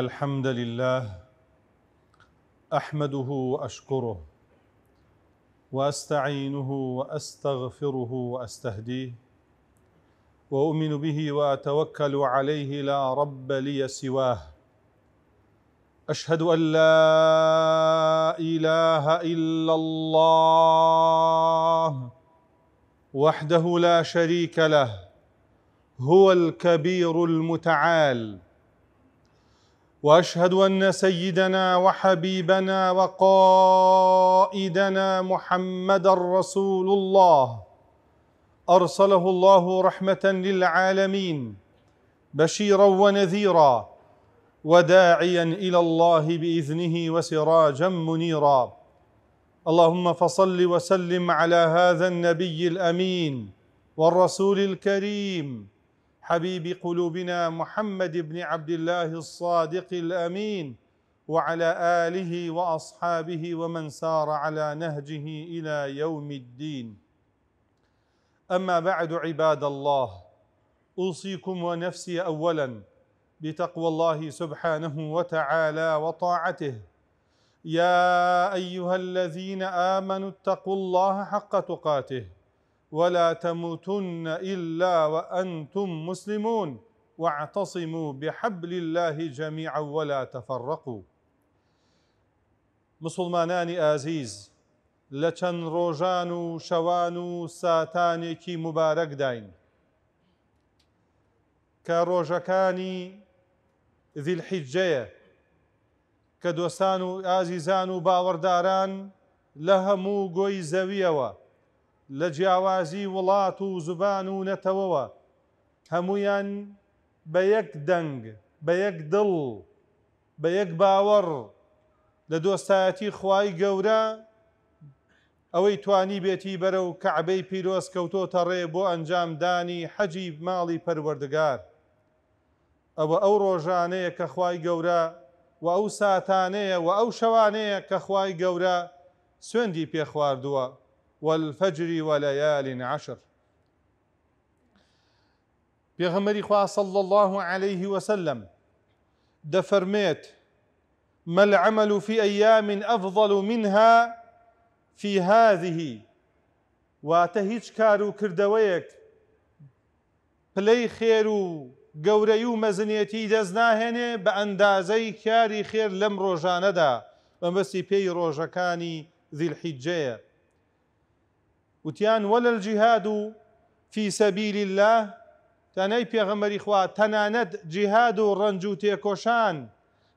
الحمد لله احمده واشكره واستعينه واستغفره واستهديه واؤمن به واتوكل عليه لا رب لي سواه اشهد ان لا اله الا الله وحده لا شريك له هو الكبير المتعال واشهد ان سيدنا وحبيبنا وقائدنا محمدا رسول الله ارسله الله رحمه للعالمين بشيرا ونذيرا وداعيا الى الله باذنه وسراجا منيرا اللهم فصل وسلم على هذا النبي الامين والرسول الكريم حبيب قلوبنا محمد بن عبد الله الصادق الامين وعلى اله واصحابه ومن سار على نهجه الى يوم الدين اما بعد عباد الله اوصيكم ونفسي اولا بتقوى الله سبحانه وتعالى وطاعته يا ايها الذين امنوا اتقوا الله حق تقاته ولا تموتن الا وانتم مسلمون واعتصموا بحبل الله جميعا ولا تفرقوا مسلمانانی عزيز لچن روجان ڕۆژان و شەوان و ساتانێکی مبارەک داین کە ڕۆژەکانی ذیلحیجەیە کە دۆستان و ئازیزان و باوەڕداران لە هەموو گۆی زەویەوە لە جیاوازی وڵات و زبان و نەتەوەوە هەمویان بە یەک دەنگ بە یەک دڵ بە یەک باوەڕ لە دۆستایەتی خوای گەورە ئەوەی توانی بێتی بەرە و کەعبەی پیرۆز کەوتۆتە ڕێ بۆ ئەنجامدانی حەجی ماڵی پەروەردگار ئەوە ئەو ڕۆژانەیە کە خوای گەورە و ئەو ساتانەیە و ئەو شەوانەیە کە خوای گەورە سوێندی پێ خواردووە والفجر وليال عشر پێغەمەری خوا صلى الله عليه وسلم دفرميت ما العمل في أيام أفضل منها في هذه واتهيج كارو كردويك بلي خيرو قوريو مزنيتي و گەورەی و مەزنیەتی خير ناهێنێ بە ئەندازەی کاری خێر لەم ڕۆژانەدا پێی ڕۆژەکانی زیلحیجەیە وتيان ولا الجهاد في سبيل الله تاني پێغەمەری خوا تەنانەت جیهاد و ڕەنج و تێکۆشان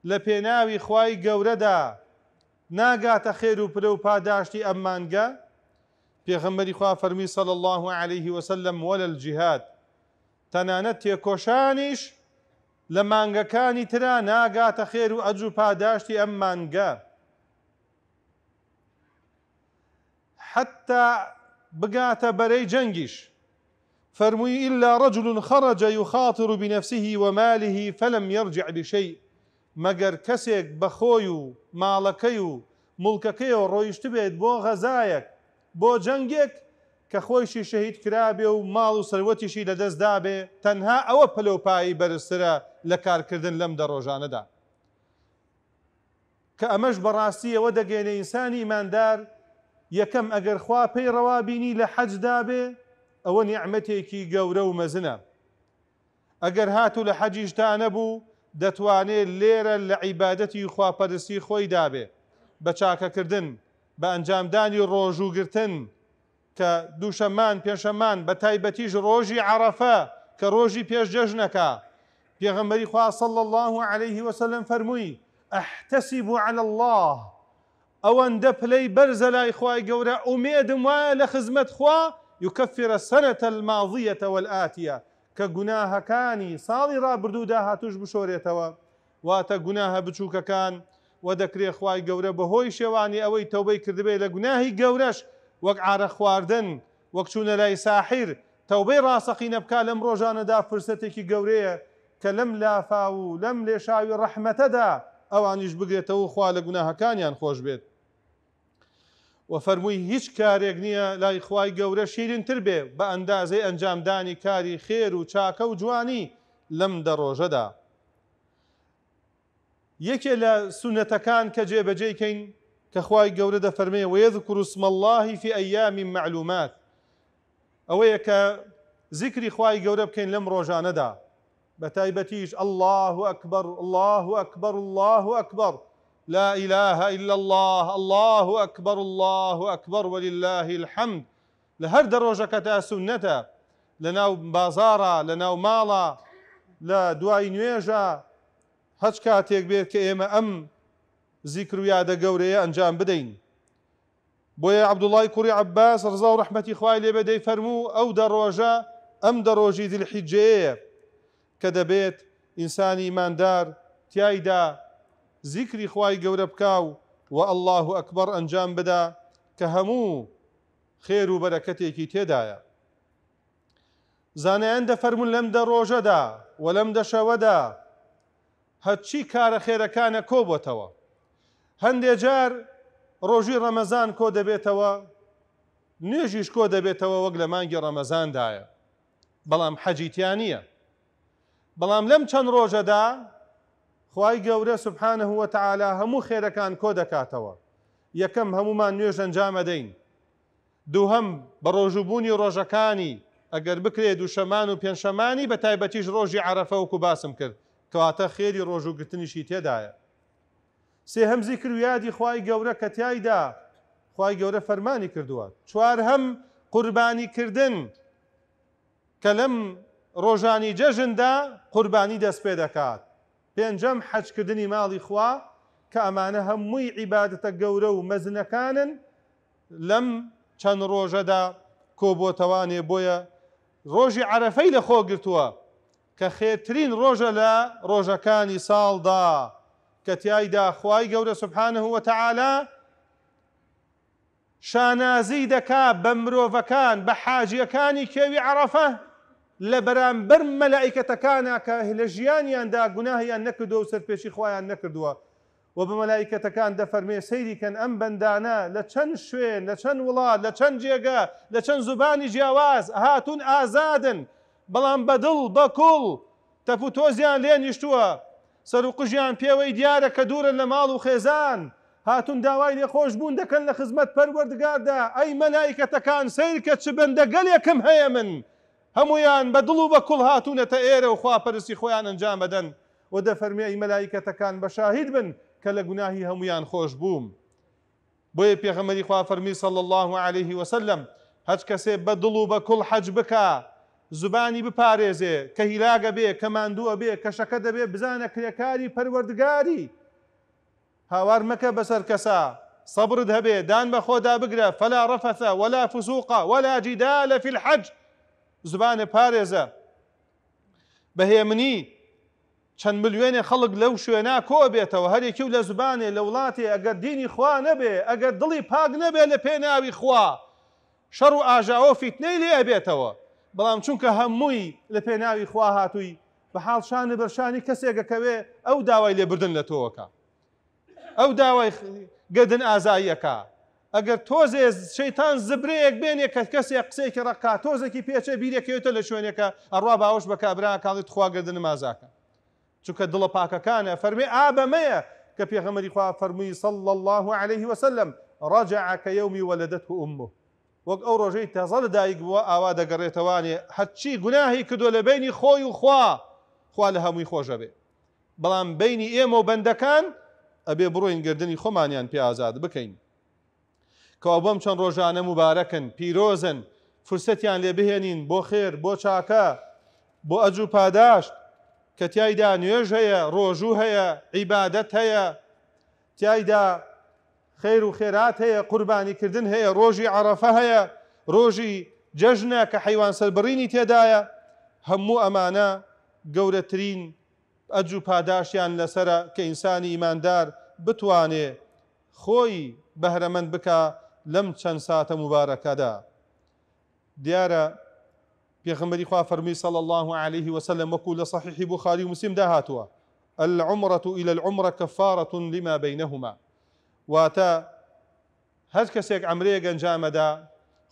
لە پێناوی خوای گەورەدا ناگاتە خێر و پرە و پاداشتی ئەممانگە پێغەمەری خوا فرمي صلى الله عليه وسلم ولا الجهاد تناند تەنانەت لما انگا مانگەکانی ترا ناگاتە خێر و ئەج و پاداشتی ئەم حتى بقات بري جنجش فرمي إلا رجل خرج يخاطر بنفسه وماله فلم يرجع بشيء مگر کەسێک بەخۆی و ماڵەکەی و مڵکەکەیەوە ڕۆیشت بێت بۆ غەزایەک بۆ جەنگێک کە خۆیشی شەهید کرابێ و ماڵ و سەروەتیشی لەدەستدا بێ تەنها ئەوە پلەپایی بەرزسرە لە کارکردن لەم دە ڕۆژانەدا. کە ئەمەش بەڕاستی ئەوە دەگەێنە ئینسانی ئیماندار یەکەم ئەگەر خوا پێی ڕەوابینی لە حەجدا بێ ئەوە نیعممەتێکی گەورە و مەزنە ئەگەر هاتوو لە حەجیشتانە بوو دەتوانێت لێرە لە عیبادەتی خواپەرسی خۆی دابێ بە چاکەکردن بە ئەنجامدانی ڕۆژوگرتن کە دووشەمان پێشەمان بە تایبەتیش ڕۆژی عرەفە کە ڕۆژی پێشجەژنەکە پێغەمبەری خوا صلى الله عليه وسلم فەرمووی احتسبوا على الله ئەوەندە پلەی بەرزە لای خی گەورە ئومێدم وایە لە خزمەت خوا یکەفرە سەرەتە الماضیەتە والآتیە کە گوناهەکانی ساڵی ڕابردوو داهاتوش بشۆرێتەوە واتە گوناهە بچووکەکان و دەکرێ خی گەورە بەهۆی شێوانی ئەوەی تەوبەی کردبێ لە گوناهی گەورەش وەک ئارە خواردن وەک چوونە لای ساحیر تەوبەی ڕاستەقی نەبکە لەم ڕۆژانەدا فرسەتێکی گەورەیە کە لەم لافا و لەم لێشاوی ڕەحمەتەدا ئەوانیش بگرێتەوە خوا لە گوناهەکانیان خۆش بێت و فەرمووی هیچ کارێک نییە لای خی گەورە شیرینتر بێ بە ئەندازەی ئەنجامدانی کاری خێر و چاکە و جوانی لەم دەڕۆژەدا. یەکێ لە سونەتەکان کە جێبەجێکەین کە خی گەورە دەفەرمێ وەیەذ کوروسمە اللهی في ئەیامی معلومات ئەوەیە کە زیکری خی گەورە بکەین لەم ڕۆژانەدا بە تایبەتیش الله و ئەکبەر الله و ئەکبەر الله و ئەکبەر لا اله الا الله الله اكبر الله اكبر ولله الحمد لهر دروجكتا سنتا لنا بازارا لنا مالا لا دواي نويجا هج كاتيك بيت كيما ام ذكر يا دا انجام بدين بويا عبد الله كوري عباس رضا ورحمتي اخوي لي بدي فرمو او دروجا ام دروجي ذي الحجيه كدبيت انسان ايمان دار تيايدا زیکری خوای گەورە بکاو و الله ئەکبەر ئەنجام بدا کە هەموو خێر و بەرەکەتێکی تێدایە. زانایان دەفەرمون لەم دە ڕۆژەدا و لەم دەشەوەدا هەچی کارە خێرەکانە کۆبتەوە. هەندێک جار ڕۆژی ڕەمەزان کۆ دەبێتەوە نوێژیش کۆ دەبێتەوە وەک لە مانگی ڕەمەزاندایە. بەڵام حەجیتیان نییە. بەڵام لەم چەند ڕۆژەدا خی گەورە سبحانە هوە تعالا هەموو خێرەکان کۆ دەکاتەوە یەکەم هەمومان نوێژ ئەنجامەدەین دوو هەم بە ڕۆژوبوونی ڕۆژەکانی ئەگەر بکرێت و شەمان و پێنجشەمانی بە تایبەتیش ڕۆژی عرفە وکو باسم کرد کەواتە خێری ڕۆژوگرتنیشی تێدایە سێ هەمزی کرویادی خی گەورە کە تایدا خی گەورە فەرمانی کردووە چوار هەم قوربانی کردن کە لەم ڕۆژانی جەژندا قوربانی دەست پێ دەکات پێنجەم حەجکردنی ماڵی خوا کە ئەمانە هەمووی عیباەتە گەورە و مەزنەکانن لەم چەند ڕۆژەدا کۆبۆتەوانێ بۆیە ڕۆژی عرەفەی لە خۆ گرتووە کە خێترین ڕۆژە لە ڕۆژەکانی ساڵدا کە تایدا خوای گەورە سبحانه وتعاالە شانازی دەکا بە مرۆڤەکان بە حاجیەکانی کێوی عرەفە لە بەرامبەر مەلایکەتەکانە کە لە ژیانیاندا گوناهیان نەکردو و سەرپێشی خۆیان نەکردووە و بە مەلایکەتەکان دەفەرمێ سەیریکەن ئەم بەندانە لە چەند شوێن لە چەند وڵات لە چەند جێگە لە چەند زوبانی جیاواز هاتون ئازادن بەڵام بەدڵ بە کوڵ تەپوتۆزیان لێ نیشتووە سەر و قژیان پێوەی دیارە کە دوورن لە ماڵ و خێزان هاتون داوای لێخۆش بوون دەکەن لە خزمەت پەروەردگاردا ئەی مەلایکەتەکان سیرکە چ بەندەگەلێکم هەیە من. هەمویان بە دڵ هاتون بە کوڵ هاتوونەتە ئێرە و خوا پەرسی خۆیان ئەنجام بدەن و دەفەرمیای مەلایکەتەکان بە شاهید بن کە لە گوناهی هەمویان خۆش بووم بۆیە پێغەمەری خوا فەرمی صل الله عليه وسلم هەچ کەسێ بە دڵ و بە کوڵ حەج بکە زبانی بپارێزێ کە هیلاگە بێ کە مادووە بێ کە شەکە دەبێ بزانە کرێکاری پەروەردگاری هاوار مەکە بەسەر کەسە صبرت هەبێ دان بە خۆدا فلا ڕفەسە ولا فسوقە ولا جدال في الحج زبانە پارێزە بەهێمنی چەند ملیێنێ خەڵک لەو شوێنا کۆ بێتەوە هەرێکی و لە زبانێ لە وڵاتی ئەگەر دینی خوا نەبێ ئەگەر دڵی پاک نەبێ لە پێناوی خوا شەڕ و ئاژاوە فیتنەی لێ ئەبێتەوە بەڵام چونکە هەمووی لە پێناوی خوا هاتووی بە حاڵشانە بەرشانی کەسێکەکەوێ ئەو داوای لێبردن لە تۆەکە ئەو داوای گەدن ئازاییەکە ئەگەر تۆزێ شەیتان زبرەیەک بێنێ کە کەسێ قسێکی ڕقا تۆزێکی پێچە بیرێکێتە لە شوێنێکە ئەڕوا باوەش بە کابرا کاڵی خواگردن مازاکە چونکە دڵە پاکەکانە فەرمی ئابەمەیە کە پێغەمەری خوا فەرمووی صل الله عليه وسلم ڕجع کە یومی وەلدت و ئمه وەک ئەو ڕۆژەی تەزەڵ دایک بووە ئاوا دەگەڕێتەوانێ هەچی گوناهی کردو لە بینی خۆی و خوا خوا لە هەمووی خۆشە بێ بەڵام بینی ئێمە و بەندەکان ئەبێ بڕۆین گردنی خۆمانیان پێ ئازاد بکەین کەوا بەم چەند ڕۆژانە مبارەکەن پیرۆزن فرسەتیان لێ بهێنین بۆ خێر بۆ چاکە بۆ ئەج و پاداشت کە تایدا نوێژ هەیە ڕۆژوو هەیە عیبادەت هەیە تایدا خیر و خێرات هەیە قوربانیکردن هەیە ڕۆژی عرەفە هەیە ڕۆژی جەژنە کە حیوان سەربڕینی تێدایە هەموو ئەمانە گەورەترین ئەج و پاداشیان لەسرە کە ئینسانی ئیماندار بتوانێ خۆی بەهرەمەند بکە لم لەم سات مبارک دا دیارە پیغمبری خواه فرمی صلی الله عليه وسلم وەکو لە صحیحی بخاری مسلم داهاتوە العمرة إلى العمرة كفارة لما بينهما واتە هەر کەسێک ئەمرەیە گەنجامەدا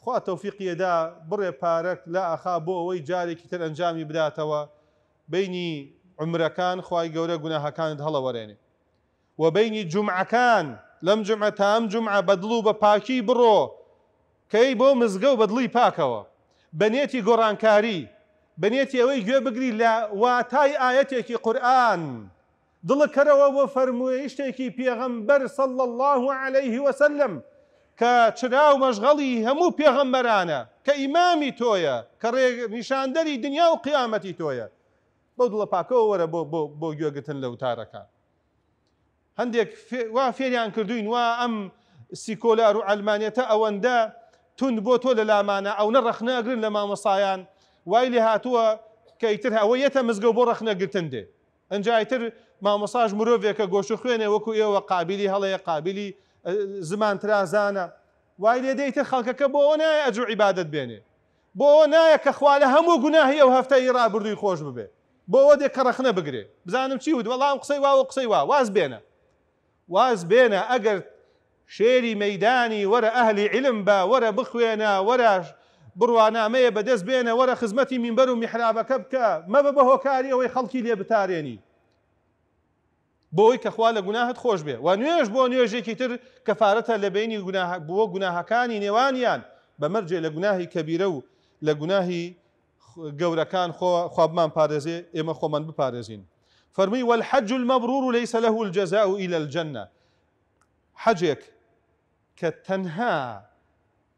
خوا تەوفیقیەدا بڕێ پارەک لە ئەخا بۆ ئەوەی جارێکی تر ئەنجامی بداتوا بینی عمرەکان خی گەورە گوناهەکانت هەڵەوەرێنێ و جمعة كان لەم جمعە تا ئەم جمعە بەدڵ و بە پاکی بڕۆ کەی بۆ مزگە و بەدڵی پاکەوە بەنیەتی گۆڕانکاری بەنیەتی ئەوەی گوێ بگری لە واتای ئاەتێکی قورآن دڵ کەرەوە بۆ فەرمووی شتێکی پێغەمبەر سەڵ الله عليه وسلم کە چرا و مەژغەڵی هەموو پێغەمبەرانە کە ئیمامی تۆیە کە نیشاندەری دنیا و قیامەتی تۆیە بەو دڵە پاکەوە وەرە بۆ بۆ گوێگتن لە وتارەکان هەندێک وا فێریان کردوین وا ئەم سیکۆلار و ئەلمانێتە ئەوەندە تند بۆ تۆ لە لامانە ئەو نە ڕەخناگرن لە مامەسایان وای لێ هاتووە کەیتر هەوە یەتە مزگە بۆ ڕەخنەگرتن دێ ئەنجایتر مامەساژ مرۆڤێکە گۆش خوێنێ وەکو ئێوە قابلی هەڵەیە قابلی زمان ترازانە وای لێ دەیتر خەڵکەکە بۆ ئەو نایە ئەجو عیبادت بێنێ بۆ ئەو نایە کە خوا لە هەموو گوناهی ئەو هەفتەی ڕابردووی خۆش ببێ بۆ ئەوە دێک کە ڕەخنە بگرێ بزانم چی ود وەڵام قسەی وا و قسەی وا واز بێنە واز بێنە ئەگەر شێری مەدانی وەرە ئەهلی علم بە وەرە بخوێنە وەراش بڕوانامەیە بەدەست بێنە وەرە خزمەتی مینبەر و میحرابەکە بکە مەبە بە هۆکاری ئەوەی خەڵکی لێ بتارێنی بۆی کەخوا لە گوناهت خۆش بێ و نوێش بۆ نوێژێکی تر کەفاەتە لە بینی بووە گوناهەکانی نێوانیان بەمەرجێ لە گوناهی کەبیرە و لە گوناهی گەورەکان خۆ خوابمان پارێزێ ئێمە خۆمان بپارێزین. فرمي والحج المبرور ليس له الجزاء إلى الجنة حجك كتنها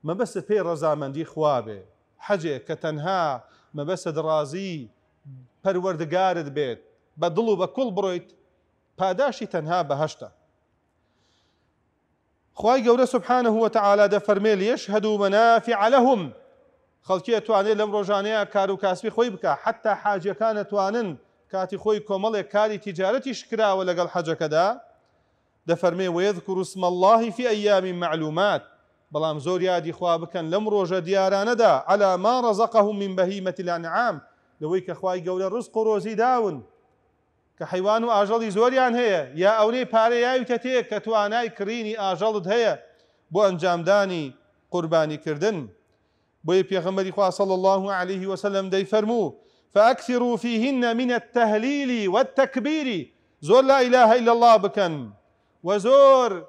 ما بس في رزا من دي خوابه حجك كتنها ما بس درازي پروردگارت بيت بدلو بكل برويت پاداشي تنها بهشتا خواهي قولة سبحانه وتعالى تعالا ليشهدوا منافع لهم خلقية ئەتوانێت لەم ڕۆژانەیە کار و کاسبی خۆی بکە حتا کاتی خۆی کۆمەڵێک کاری تیجارەتی شکراوە لەگەڵ حەجەکەدا دەفەرمێ ويذكر اسم الله في أيام معلومات بەڵام دي یادی خوا لم لەم ڕۆژە دا على ما رزقهم من بهيمة الانعام لەوەی کە خوای گەورە ڕزق و داون كحيوان حیوان و ئاژەڵی زۆریان يا یا ئەونەی پارەیاویتە تێک کە توانای کرینی ئاژەڵت هەیە بۆ كردن قوربانیکردن بۆیە پێغەمەری خوا صلى الله عليه وسلم دەی فەرموو فأكثروا فيهن من التهليل والتكبير زور لا إله إلا الله بكن وزور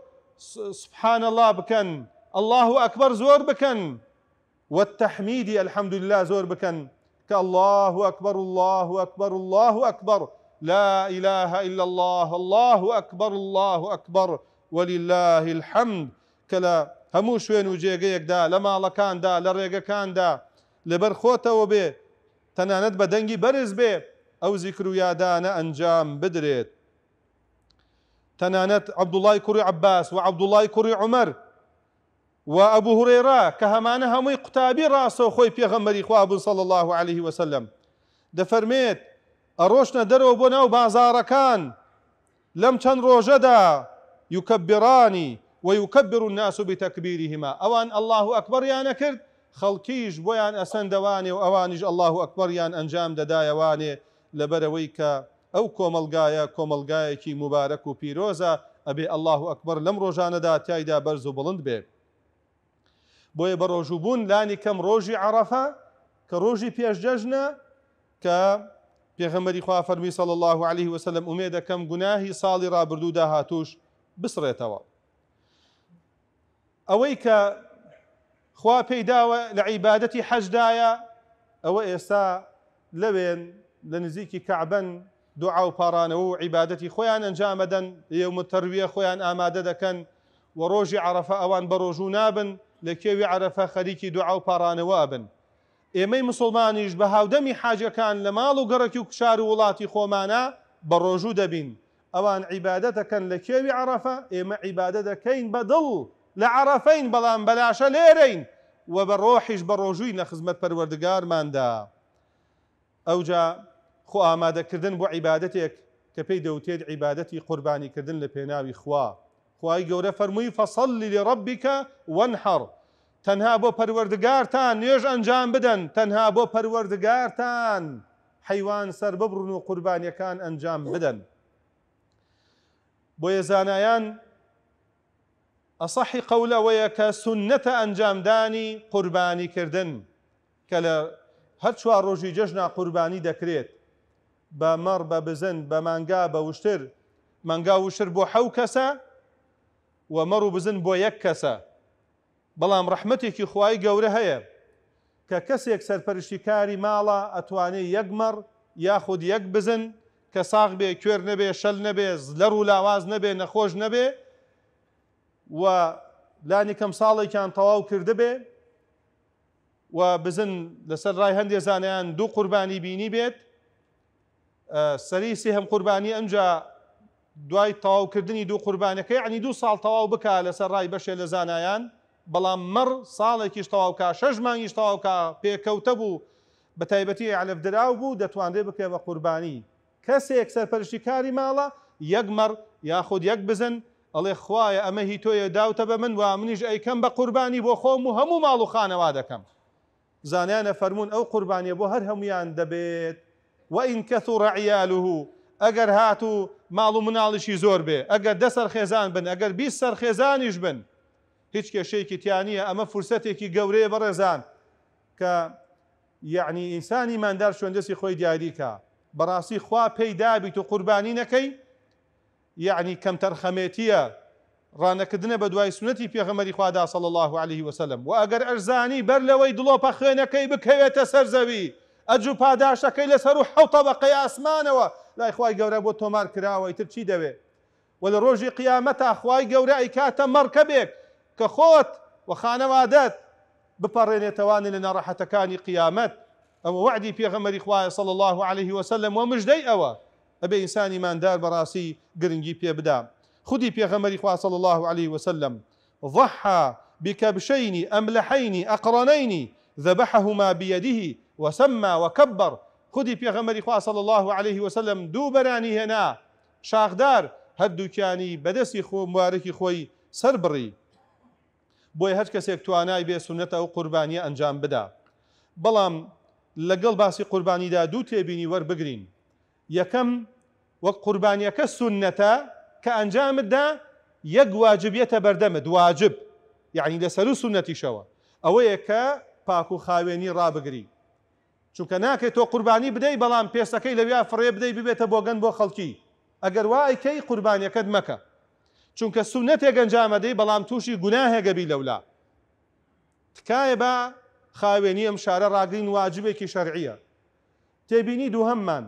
سبحان الله بكن الله أكبر زور بكن والتحميد الحمد لله زور بكن كالله أكبر الله أكبر الله أكبر لا إله إلا الله الله أكبر الله أكبر ولله الحمد كلا هموش وين وجيغيك دا لما لكان دا لريغا كان دا لبرخوتا وبيه تەنانەت بدنگی برز بی او ذکر زیکر و یادانە ئەنجام بدرێت تەنانەت عبدوڵای کری عباس و الله کری عمر و ئەبو هورێرا کە هەمانە هەمووی قوتابی ڕاستە خۆی پێغەمەری خوابوو صلی الله عليه وسلم دەفەرمێت ئەڕۆشنە درو بۆ بازارکان لم لەم چەند ڕۆژەدا يكبراني ويكبر الناس بتكبيرهما أوان الله أكبر يا نكرت خەڵکیش بۆیان ئەسەندەوانێ و ئەوانیش ئەله ئەکبەریان ئەنجام دەدایەوانێ لەبەرەوەی کە ئەو کۆمەلگایە کۆمەلگایەکی مبارەک و پیرۆزە ئەبێ ئەله ئەکبەر لەم ڕۆژانەدا تایدا بەرز و بڵند بێ. بۆیە بە ڕۆژوبوون لانی کەم ڕۆژی عرەفە کە ڕۆژی پێشجەژنە کە پێغەمەری خوافەرمی سەڵ الله عليه وسلم ئومێ دەکەم گوناهی ساڵی رابرردوودا هاتووش بسرێتەوە. ئەوەی کە خوا پێیداوە لە عیبادەتی حەجدایە ئەوە ئێستا لەوێن لە نزیکی کەعبەن دوعا و پارانەوە و عیبادەتی خۆیان ئەنجامەدەن یومتەرویە خۆیان ئامادە دەکەن و ڕۆژی عرفە ئەوان بە ڕۆژوو نابن لە کێوی عرفە خەریکی دوعا و پارانەوە بن ئێمەی مسلمانیش بە هاودەمی حاجەکان لە ماڵ و گەڕکی و کشار و وڵاتی خۆمانە بە ڕۆژوو دەبین ئەوان عیبادەتەکەن لە کێوی عرفە ئێمە عیبادە دەکەین بە دڵ لعرفين بلان بلاشا ليرين وبروحش و بە ڕۆحیش من دا او جا خو ئەوجا خۆ ئامادەکردن بۆ عیباەتێک کە پێی دەوتێت عیباەتی قوربانیکردن لە پێناوی خوا خی گەورە فەرمووی فەسەلی لێ ڕبیکە وەنحڕ تەنها بۆ پەروەردگارتان نوێژ ئەنجام بدەن تەنها بۆ پەروەردگارتان حیوان سەر ببڕن و قوربانیەکان ئەنجام بدەن بۆ ئەسەحی قەولەوەیە کە سنەتە ئەنجامدانی قوربانیکردن کە لە هەر چوار ڕۆژی جەژنا قوربانی دەکرێت بە مەڕ بە بزن بە مانگا بە وشتر مانگا وشتر بۆ حەو کەسە و مەڕ و بزن بۆ یەک کەسە بەڵام ڕەحمەتێکی خوای گەورە هەیە کە کەسێک سەرپەرشتیکاری ماڵە ئەتوانێت یەک مەڕ یاخود یەک بزن کە ساغ بێ کوێر نەبێ شەل نەبێ لەر و لاواز نەبێ نەخۆش نەبێ و لانیکەم ساڵێکیان تەواو کرده بێ و بزن لەسەر ڕای هەندێ زانیان دوو قوربانی بینی بێت سەریسی هەم قوربانی ئەمجا دوای تەواوکردنی دوو قوربانەکەی عنی دوو ساڵ تەواو بک لەسەر ڕای بەشێ لە زانایان بەڵام مەڕ ساڵێکیش تەواوکە شەژمانیش تەواوکە پێکەوتە بوو بە تایبەتی علفدراو بوو دەتوانێت بکێ بە قوربانی کەسێک سەرپەرشتی کاری ماڵە یەک مەڕ یاخود یەک بزن ئەڵێ خوایە ئەمە هی تۆیە داوتە بە من و منیش ئەیکەم بە قوربانی بۆ خۆم و هەموو ماڵ و خانەوا دەکەم زانیانە فەرمونون ئەو قوربانیە بۆ هەر هەمویان دەبێت وئین کەث و ڕعیالوه ئەگەر هات و ماڵ و مناڵیشی زۆر بێ ئەگەر دەسەر خێزان بن ئەگەر بی سەر خێزانیش بن هیچ کێشەیەکی تیانە ئەمە فرسەتێکی گەورەیە بەڕێزان کە یعنی ئینسانی ماندار شوێندەسی خۆی دیاریکە بەڕاستی خوا پێی دابیت و قوربانی نەکەی يعني كم کەمتەر رانا كدنا بە دوای في پێغەمەری خوادا صلى الله عليه وسلم و أرزاني ئەرزانی بەر بخينا كي خوێنەکەی سرزوي أجو باداشا كي لەسەر و حوتە أسمانا و لا خی گەورە بۆ تۆمار کراوە تر چی دەوێت و لە ڕۆژی قیامەتە خی گەورە ئەیکاتە مەرکەبێک کە خۆت و خانەوادەت بپەڕێنێتەوانی لە نەڕەحەتەکانی قیامەت ئەوە وعدی پێغەمەری خوایە سەڵ الله عليه وسلم ومجدي مژدەی ابي ئەبێ ئینسانی ماندار بەڕاستی گرنگی پێ بدا خودی پێغەمەری صلى الله عليه وسلم ضحى بكبشين أملحين أقرنين ذبحهما بيده وسمى وكبر خودی پێغەمەری خوا صلى الله عليه وسلم دو براني هنا شاخدار كاني بەدەستی خو موارەکی خۆی سربري بڕی هر کس کەسێک توانای بێ سنت او قوربانیە انجام بدا بەڵام لەگەڵ باسی قوربانیدا دوو ور وەربگرین یەکەم وەک قوربانیەکە سونەتە کە ئەنجامتدا یەک واجبیەتە بەردەمت واجب یعنی لەسەر و سونەتیشەوە ئەوەیە کە پاک و خاوێنی ڕابگری چونکە ناکەیت تۆ قوربانی بدەی بەڵام پێستەکەی لەویا فڕێ بدەی ببێتە بۆ گەن بۆ خەڵکی ئەگەر وایکەی قوربانیەکەت مەکە چونکە سونەتێک ئەنجامەدەی بەڵام تووشی گوناهێگەبی لەولا تکایە بە خاوێنی ئەم شارە ڕاگرین واجبێکی شەرعیە تێبینی دوو هەممان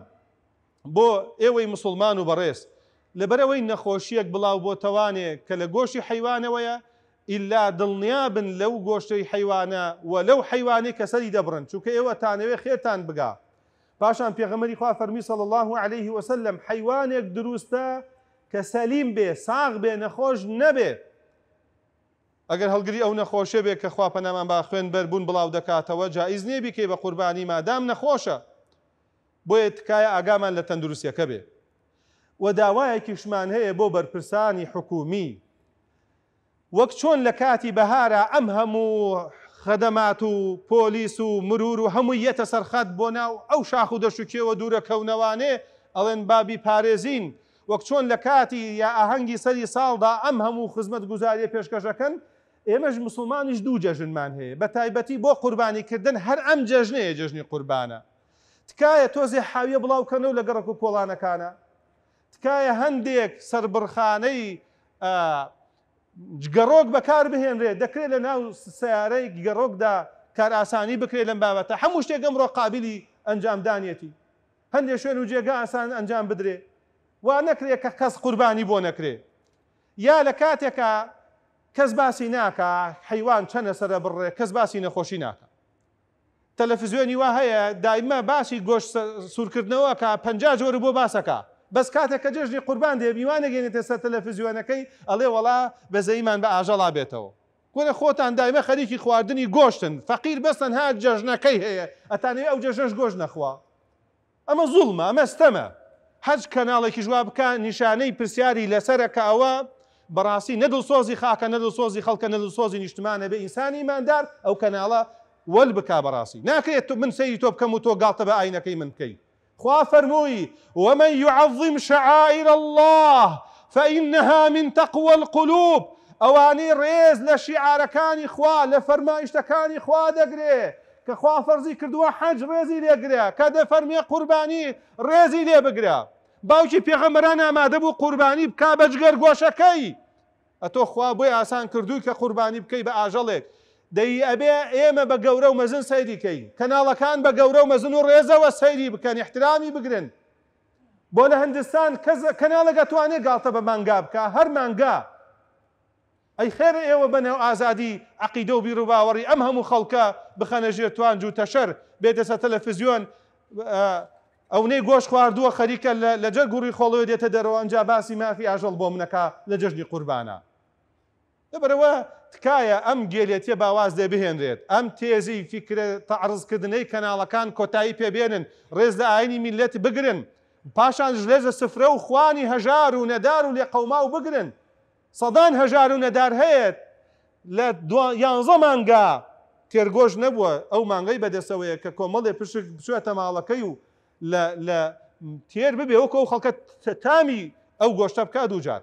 بۆ ئێوەی مسلمان و بەڕێز لەبەرەوەی نەخۆشیەک بڵاو بۆ تەوانێ کە لە گۆشی حیوانەوەیە ئللا دڵنیابن لەو گۆشتەی حیوانە و لەو حیوانی کەسەری دەبڕن چونکە ئێوەتانەوێ خێتان بگا پاشان پێغەمەری خوا فەرمی سەڵ الله عليه وسلم حیوانێک دروستە کە سەلیم بێ ساغ بێ نەخۆش نەبێ ئەگەر هەلگری ئەو نەخۆشە بێ کە خوا پەنامان با خوێن بەربوون بڵاو دەکاتەوە جائیز نێبی کێ بە قوربانی مادام نەخۆشە بۆیە تکایە ئاگامان لە تەندروستیەکە بێ و داوایەکیشمان هەیە بۆ بەرپرسانی حکومی وەک چۆن لە کاتی بەهارە ئەم هەموو خەدەمات و پۆلیس و مرور و هەموو یەتە سەرخەت بۆ ناو ئەو شاخ و دەشوکێوە دوورەکەونەوانێ ئەڵێن بابی پارێزین وەک چۆن لە کاتی یا ئاهەنگی سەری ساڵدا ئەم هەموو خزمەت گوزاریە پێشکەشەکەن ئێمەش مسلمانیش دوو جەژنمان هەیە بە تایبەتی بۆ قوربانیکردن هەر ئەم جەژنەیە جژنی قوربانە تکایە تۆزێ حاویە بڵاوکەنە و لە گەڕک و کۆڵانەکانە تکایە هەندێک سربرخانەی گەڕۆک بەکار بهێنرێ دەکرێت لە ناو سیارەی گەڕۆکدا کار ئاسانی بکرێت لەم بابەتە هەموو شتێکم ڕۆ قابلی ئەنجامدانەتی هەندێک شوێن و جێگا ئاسان ئەنجام بدرێ وا نەکرێت کە کەس قوربانی بۆ نەکرێت یا لە کاتێکە کەس باسی ناکە حیوان چەنە سرە بڕێ کەس باسی نەخۆشی ناکە تەلەفزیۆنی وا هەیە دایمە باسی گۆش سوورکردنەوە کە پ جۆر بۆ باسەکە بەس کاتێککە جێژنی قوربان دێ میوانەگەێنێتە سەر تەلەفزیۆنەکەی ئەڵێ وڵا بەزەیمان بە ئاژەڵا بێتەوە. گۆرە خۆتان دایمە خەریکی خواردنی گۆشتن فەقیر بەستەن ها جەژنەکەی هەیە ئەتانێ ئەو جەژەش گۆش نەخوا. ئەمە زوڵمە ئەمەستەمە. هەج کەناڵێکی ژوا بکە نیشانەی پرسیاری لەسەرەکە ئەوە بەڕاستی نەدڵ سۆزی خاکە نەدڵ سۆزی خەڵکە نەدڵ سۆزی نیشتمانە بە ئینسانی مادار ئەو کەناڵە ول بک بەڕاستی ناکەێت من سيتوب كم تو و تۆ من كي خوا فرموي ومن يعظم شعائر الله فإنها من تقوى القلوب اواني ريز لشعار كان اخوا لفرما اشتكان اخوا دقري كخوا فرزي فەرزی حج ريزي ڕێزی لێگرێ کە دە فەرمیە قوربانی ڕێزی لێ بگرە بيغمرنا ما دبو قرباني قوربانی بک بەجگەر گۆشەکەی ئە خوا بۆی اسان کردووی کە بكي باجلك دەی ئەبێ ئێمە بە گەورە و مەزن سەیریکەی کەناڵەکان بە گەورە و مەزن و ڕێزەوە سەیری بکەن احترامی بگرن بۆ لە هەندستان کەناڵەکە توانێت گاڵتە بە مانگا بکە هەر مانگا ئەی خێر ئێوە بنەو ئازادی عقیدە و بیرروباوەڕی ئەم هەموو خەڵکە بخەنە ژێر توان و تەشەر بێتە سە تەلەفزیۆن ئەونەی گۆش خواردووە خەریکە لە جەر گوڕی خۆڵەوە دێتە دەرەوە ئەنج باسی مافی ئاژەڵ بۆ منەکە لە جژنی قوربانە. دەبەرەوە تکایە ئەم گێلێتیە باواز دێ بهێنرێت ئەم تێزی فکرە تەعرزکردنەی کەناڵەکان کۆتایی پێبێنن ڕێز لە ئاینی میلەتی بگرن پاشان ژلێژە سفرە و خوانی هەژار و نەدار و لێ قەوما و بگرن سەدان هەژار و نەدار هەیەت لە یانزە مانگا تێرگۆژ نەبووە ئەو مانگەی بەدەسەوەیە کە کۆمەڵێ پشک بچێتە ماڵەکەی و لە تێر ببێەوە کە و خەڵکە تامی ئەو گۆشتە بکات دوجار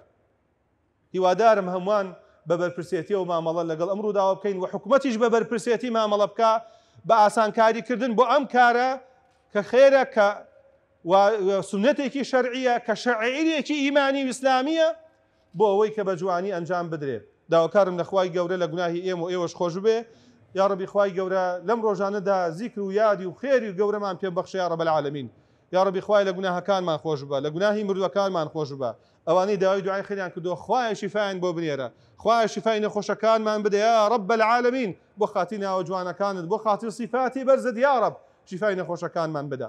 هیوادارم هەمووان بە بەرپرسێتی و مامەڵە لەگەڵ ئەمرو داوا بکەین و حکوومەتیش بە بەرپرسێتی مامەڵە بکە بە ئاسانکاریکردن بۆ ئەم کارە کە خێرە کە سنتێکی شەرعیە کە شەعیرێکی ئیمانی وسلامیە بۆ ئەوەی کە بە جوانی ئەنجام بدرێت داواکارم لەخوای گەورە لە گوناهی ئێمە و ئێوەش خۆش بێ یاڕبی خوای گەورە لەم ڕۆژانەدا زیکر و یادی و خێری و گەورەمان پێم بەخشی یاڕە بەلعاالمین يا ربي خواي لجناها كان یا ڕبی خوای لە گوناهەکانمان خۆش بە لە گوناهی دعاء خير بە ئەوانەی خواي دوای خیان کردووە خواي شیفاین بۆ بنێرە خوای شیفای نەخۆشەکانمان بدەیە ڕب بە العالمین وجوانا كانت ناوە صفاتي بۆ يا رب بەرزت یارب شیفای نەخۆشەکانمان بدە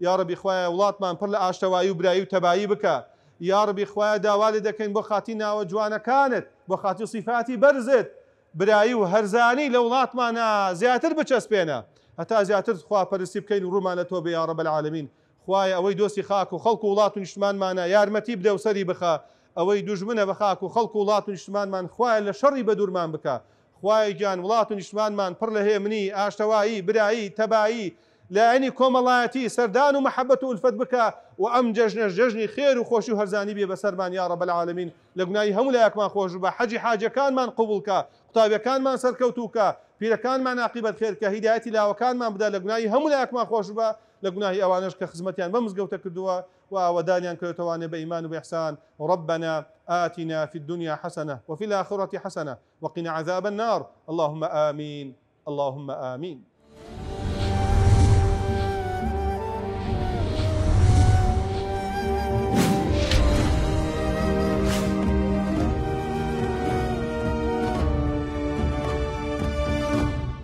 یاربی خوایە وڵاتمان پڕ لە ئاشتەوایی و برایی و تەبایی بکە یاربی خوایە داوالی دەکەین بۆ خاتی ناوە جوانەکانت بۆ خاتی سیفاتی بەرزت برایی و هەرزانی لە وڵاتمانە زیاتر بچەسپێنە هەتا حتى خواپەرسی بکەین و ڕوومان لە تۆ يا رب العالمين خوای ئەوەی دۆستی خاک و خەڵکو وڵات و نیشتمانمانە یارمەتی بدە و سەری بخە ئەوەی دوژمنە بە خاک و خەڵکو وڵات و نیشتمانمان خوای لە شەڕی بە دوورمان بکە خوای گیان وڵات و نیشتمانمان پڕ لە هێمنی ئاشتەوایی برایی تەبایی لایەنی کۆمەڵایەتی سەردان و محەبەت و الفت بکە و ئەم جژنە ژژنی خێر و خۆشی و هەرزانی بێ بە سەرمان یاڕە بەلعاالمین لە گوناایی هەموو لایەکمان خۆش بە حەجی حاجەکانمان قوبولکە قوتابەکانمان سەرکەوتوکە پیرەکانمان عقیبەت خێرکە هیداەتی لاوەکانمان بدا لە گوناایی هەموو لایەکمان خۆش بە لجناهي گوناهی ئەوانش کە خزمەتیان بە مزگەوتە کردووە و ئاوەدانیان کردوانێ بە بإيمان وبإحسان ربنا آتنا في الدنيا حسنة وفي الآخرة حسنة وقنا عذاب النار اللهم آمين اللهم آمين